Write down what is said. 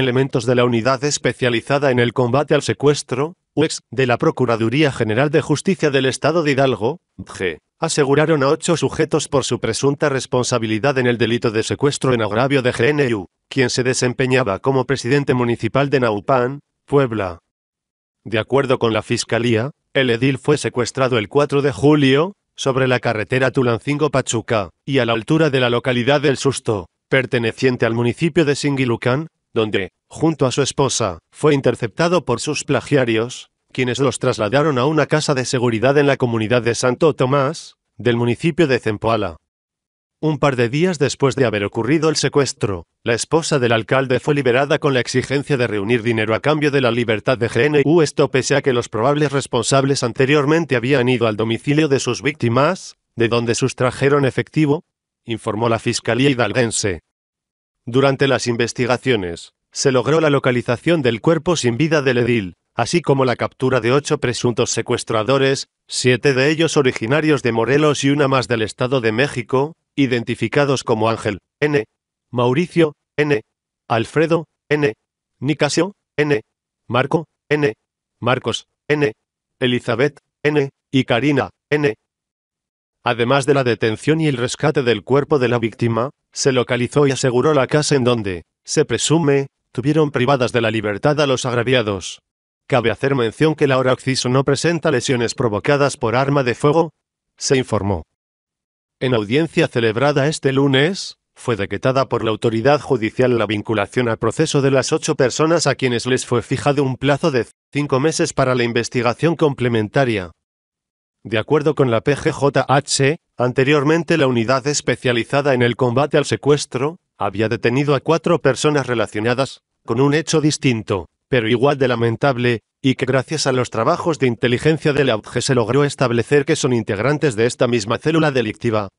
elementos de la Unidad Especializada en el Combate al Secuestro, UEX, de la Procuraduría General de Justicia del Estado de Hidalgo, G, aseguraron a ocho sujetos por su presunta responsabilidad en el delito de secuestro en agravio de GNU, quien se desempeñaba como presidente municipal de Naupan, Puebla. De acuerdo con la Fiscalía, el edil fue secuestrado el 4 de julio, sobre la carretera Tulancingo-Pachuca, y a la altura de la localidad del Susto, perteneciente al municipio de Singilucán, donde, junto a su esposa, fue interceptado por sus plagiarios, quienes los trasladaron a una casa de seguridad en la comunidad de Santo Tomás, del municipio de Zempoala. Un par de días después de haber ocurrido el secuestro, la esposa del alcalde fue liberada con la exigencia de reunir dinero a cambio de la libertad de GNU. Esto pese a que los probables responsables anteriormente habían ido al domicilio de sus víctimas, de donde sustrajeron efectivo, informó la Fiscalía hidalguense. Durante las investigaciones, se logró la localización del cuerpo sin vida del edil, así como la captura de ocho presuntos secuestradores, siete de ellos originarios de Morelos y una más del Estado de México, identificados como Ángel, N., Mauricio, N., Alfredo, N., Nicasio, N., Marco, N., Marcos, N., Elizabeth, N., y Karina, N. Además de la detención y el rescate del cuerpo de la víctima, se localizó y aseguró la casa en donde, se presume, tuvieron privadas de la libertad a los agraviados. Cabe hacer mención que la hora Occiso no presenta lesiones provocadas por arma de fuego, se informó. En audiencia celebrada este lunes, fue decretada por la autoridad judicial la vinculación a proceso de las ocho personas a quienes les fue fijado un plazo de cinco meses para la investigación complementaria. De acuerdo con la PGJH, anteriormente la unidad especializada en el combate al secuestro, había detenido a cuatro personas relacionadas, con un hecho distinto, pero igual de lamentable, y que gracias a los trabajos de inteligencia de la UG se logró establecer que son integrantes de esta misma célula delictiva,